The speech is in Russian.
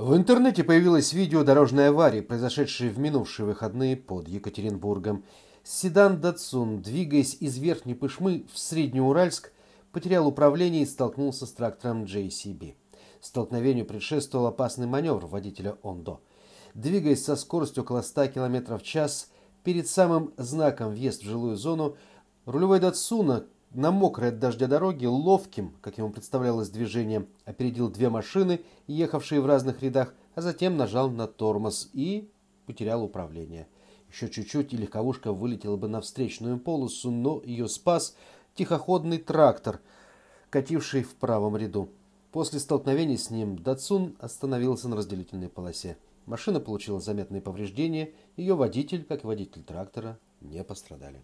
В интернете появилось видео дорожной аварии, произошедшей в минувшие выходные под Екатеринбургом. Седан «Датсун», двигаясь из Верхней Пышмы в Среднеуральск, потерял управление и столкнулся с трактором JCB. Столкновению предшествовал опасный маневр водителя «Ондо». Двигаясь со скоростью около 100 км в час, перед самым знаком «Въезд в жилую зону» рулевой «Датсуна» на мокрой от дождя дороге ловким, как ему представлялось движением, опередил две машины, ехавшие в разных рядах, а затем нажал на тормоз и потерял управление. Еще чуть-чуть и легковушка вылетела бы на встречную полосу, но ее спас тихоходный трактор, кативший в правом ряду. После столкновения с ним Датсун остановился на разделительной полосе. Машина получила заметные повреждения, ее водитель, как и водитель трактора, не пострадали.